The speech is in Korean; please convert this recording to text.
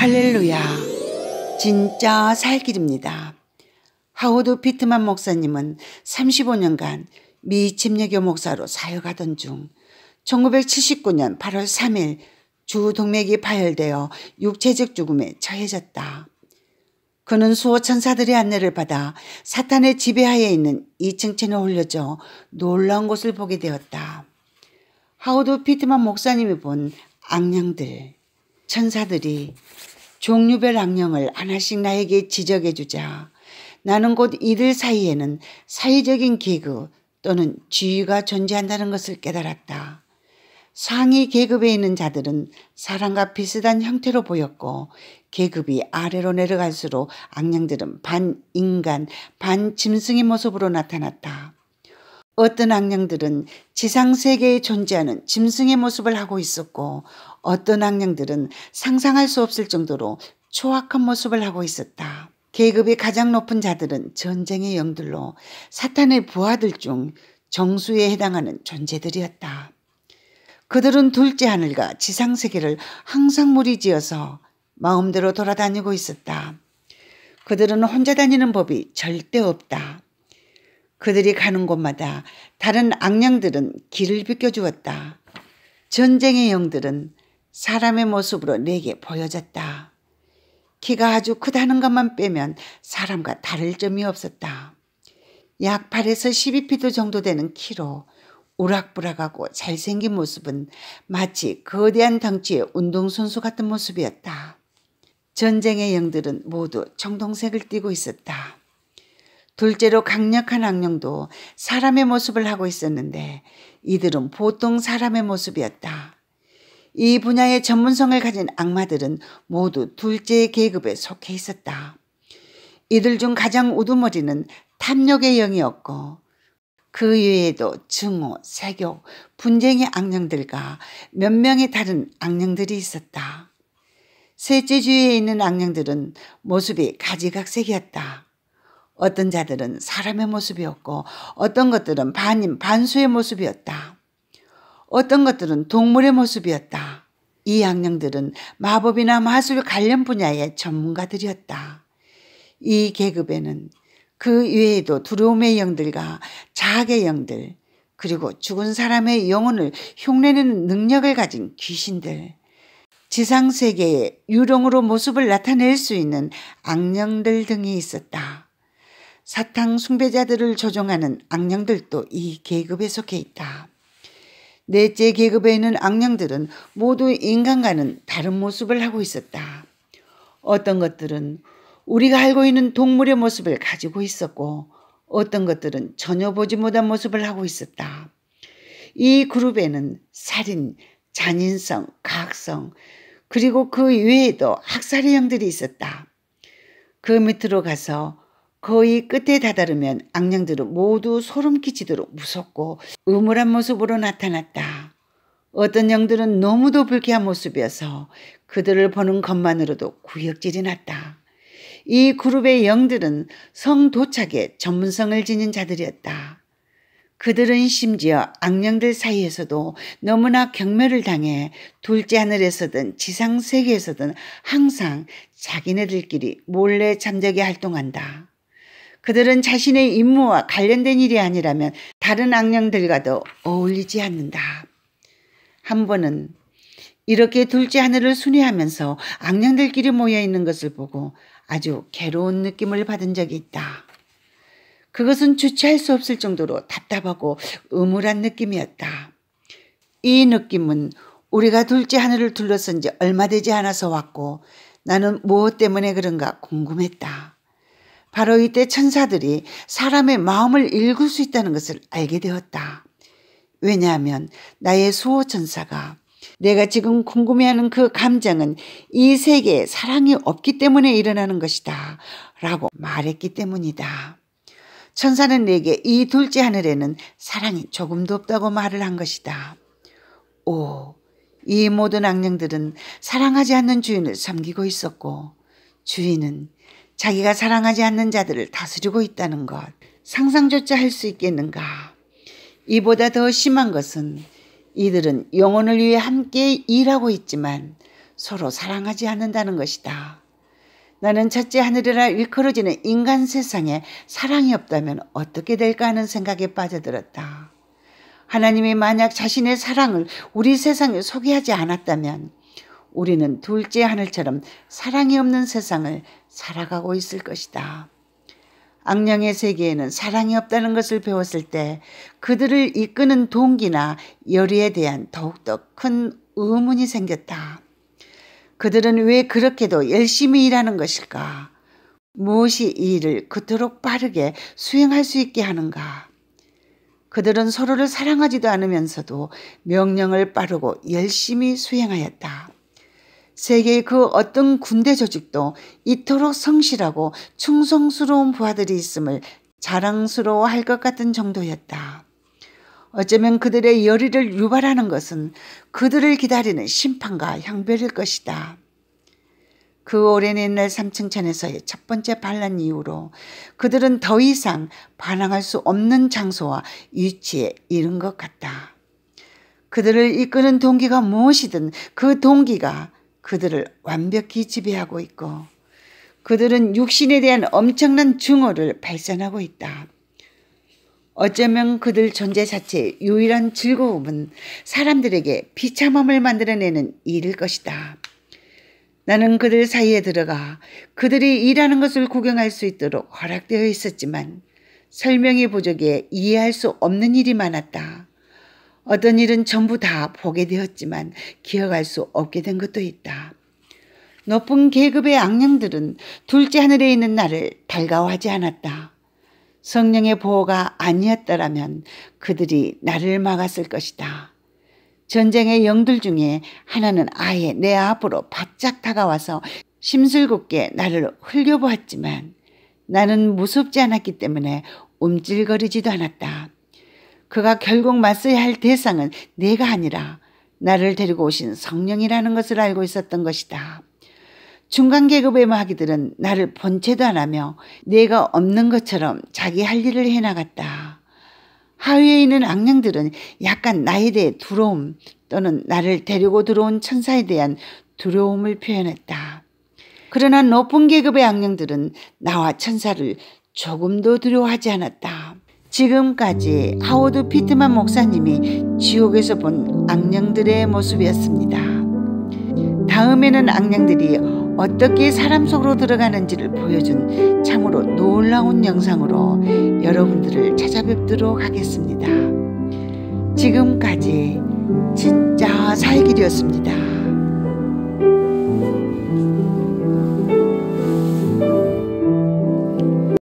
할렐루야. 진짜 살 길입니다. 하우드 피트만 목사님은 35년간 미 침례교 목사로 사역하던 중 1979년 8월 3일 주 동맥이 파열되어 육체적 죽음에 처해졌다. 그는 수호 천사들의 안내를 받아 사탄의 지배하에 있는 2층 채에 홀려져 놀라운 곳을 보게 되었다. 하우드 피트만 목사님이 본 악령들. 천사들이 종류별 악령을 하나씩 나에게 지적해 주자 나는 곧 이들 사이에는 사회적인 계급 또는 지위가 존재한다는 것을 깨달았다. 상위 계급에 있는 자들은 사람과 비슷한 형태로 보였고 계급이 아래로 내려갈수록 악령들은 반인간, 반짐승의 모습으로 나타났다. 어떤 악령들은 지상세계에 존재하는 짐승의 모습을 하고 있었고 어떤 악령들은 상상할 수 없을 정도로 초악한 모습을 하고 있었다. 계급이 가장 높은 자들은 전쟁의 영들로 사탄의 부하들 중 정수에 해당하는 존재들이었다. 그들은 둘째 하늘과 지상세계를 항상 무리지어서 마음대로 돌아다니고 있었다. 그들은 혼자 다니는 법이 절대 없다. 그들이 가는 곳마다 다른 악령들은 길을 비껴주었다 전쟁의 영들은 사람의 모습으로 내게 보여졌다. 키가 아주 크다는 것만 빼면 사람과 다를 점이 없었다. 약 8에서 12피트 정도 되는 키로 우락부락하고 잘생긴 모습은 마치 거대한 덩치의 운동선수 같은 모습이었다. 전쟁의 영들은 모두 청동색을 띠고 있었다. 둘째로 강력한 악령도 사람의 모습을 하고 있었는데 이들은 보통 사람의 모습이었다. 이 분야의 전문성을 가진 악마들은 모두 둘째 계급에 속해 있었다. 이들 중 가장 우두머리는 탐욕의 영이었고 그 외에도 증오, 색욕 분쟁의 악령들과 몇 명의 다른 악령들이 있었다. 셋째 주위에 있는 악령들은 모습이 가지각색이었다. 어떤 자들은 사람의 모습이었고 어떤 것들은 반인 반수의 모습이었다. 어떤 것들은 동물의 모습이었다. 이 양령들은 마법이나 마술 관련 분야의 전문가들이었다. 이 계급에는 그 외에도 두려움의 영들과 자학의 영들, 그리고 죽은 사람의 영혼을 흉내내는 능력을 가진 귀신들, 지상세계의 유령으로 모습을 나타낼 수 있는 악령들 등이 있었다. 사탕 숭배자들을 조종하는 악령들도 이 계급에 속해 있다. 넷째 계급에 있는 악령들은 모두 인간과는 다른 모습을 하고 있었다. 어떤 것들은 우리가 알고 있는 동물의 모습을 가지고 있었고 어떤 것들은 전혀 보지 못한 모습을 하고 있었다. 이 그룹에는 살인, 잔인성, 가학성, 그리고 그 외에도 학살의 형들이 있었다. 그 밑으로 가서 거의 끝에 다다르면 악령들은 모두 소름 끼치도록 무섭고 음울한 모습으로 나타났다. 어떤 영들은 너무도 불쾌한 모습이어서 그들을 보는 것만으로도 구역질이 났다. 이 그룹의 영들은 성도착에 전문성을 지닌 자들이었다. 그들은 심지어 악령들 사이에서도 너무나 경멸을 당해 둘째 하늘에서든 지상 세계에서든 항상 자기네들끼리 몰래 잠자게 활동한다. 그들은 자신의 임무와 관련된 일이 아니라면 다른 악령들과도 어울리지 않는다. 한 번은 이렇게 둘째 하늘을 순회하면서 악령들끼리 모여 있는 것을 보고 아주 괴로운 느낌을 받은 적이 있다. 그것은 주체할 수 없을 정도로 답답하고 음울한 느낌이었다. 이 느낌은 우리가 둘째 하늘을 둘러싼 지 얼마 되지 않아서 왔고 나는 무엇 때문에 그런가 궁금했다. 바로 이때 천사들이 사람의 마음을 읽을 수 있다는 것을 알게 되었다. 왜냐하면 나의 수호 천사가 내가 지금 궁금해하는 그 감정은 이 세계에 사랑이 없기 때문에 일어나는 것이다. 라고 말했기 때문이다. 천사는 내게 이 둘째 하늘에는 사랑이 조금도 없다고 말을 한 것이다. 오, 이 모든 악령들은 사랑하지 않는 주인을 섬기고 있었고, 주인은 자기가 사랑하지 않는 자들을 다스리고 있다는 것 상상조차 할 수 있겠는가? 이보다 더 심한 것은 이들은 영혼을 위해 함께 일하고 있지만 서로 사랑하지 않는다는 것이다. 나는 첫째 하늘이라 일컬어지는 인간 세상에 사랑이 없다면 어떻게 될까 하는 생각에 빠져들었다. 하나님이 만약 자신의 사랑을 우리 세상에 소개하지 않았다면 우리는 둘째 하늘처럼 사랑이 없는 세상을 살아가고 있을 것이다. 악령의 세계에는 사랑이 없다는 것을 배웠을 때 그들을 이끄는 동기나 열의에 대한 더욱더 큰 의문이 생겼다. 그들은 왜 그렇게도 열심히 일하는 것일까? 무엇이 이 일을 그토록 빠르게 수행할 수 있게 하는가? 그들은 서로를 사랑하지도 않으면서도 명령을 빠르고 열심히 수행하였다. 세계의 그 어떤 군대 조직도 이토록 성실하고 충성스러운 부하들이 있음을 자랑스러워 할것 같은 정도였다. 어쩌면 그들의 열의를 유발하는 것은 그들을 기다리는 심판과 형별일 것이다. 그 오랜 옛날 3층천에서의 첫 번째 반란 이후로 그들은 더 이상 반항할 수 없는 장소와 위치에 이른 것 같다. 그들을 이끄는 동기가 무엇이든 그 동기가 그들을 완벽히 지배하고 있고 그들은 육신에 대한 엄청난 증오를 발산하고 있다. 어쩌면 그들 존재 자체의 유일한 즐거움은 사람들에게 비참함을 만들어내는 일일 것이다. 나는 그들 사이에 들어가 그들이 일하는 것을 구경할 수 있도록 허락되어 있었지만 설명이 부족해 이해할 수 없는 일이 많았다. 어떤 일은 전부 다 보게 되었지만 기억할 수 없게 된 것도 있다. 높은 계급의 악령들은 둘째 하늘에 있는 나를 달가워하지 않았다. 성령의 보호가 아니었다라면 그들이 나를 막았을 것이다. 전쟁의 영들 중에 하나는 아예 내 앞으로 바짝 다가와서 심술궂게 나를 흘려보았지만 나는 무섭지 않았기 때문에 움찔거리지도 않았다. 그가 결국 맞서야 할 대상은 내가 아니라 나를 데리고 오신 성령이라는 것을 알고 있었던 것이다. 중간 계급의 마귀들은 나를 본체도 안 하며 내가 없는 것처럼 자기 할 일을 해나갔다. 하위에 있는 악령들은 약간 나에 대해 두려움 또는 나를 데리고 들어온 천사에 대한 두려움을 표현했다. 그러나 높은 계급의 악령들은 나와 천사를 조금도 두려워하지 않았다. 지금까지 하워드 피트만 목사님이 지옥에서 본 악령들의 모습이었습니다. 다음에는 악령들이 어떻게 사람 속으로 들어가는지를 보여준 참으로 놀라운 영상으로 여러분들을 찾아뵙도록 하겠습니다. 지금까지 진짜 살길이었습니다.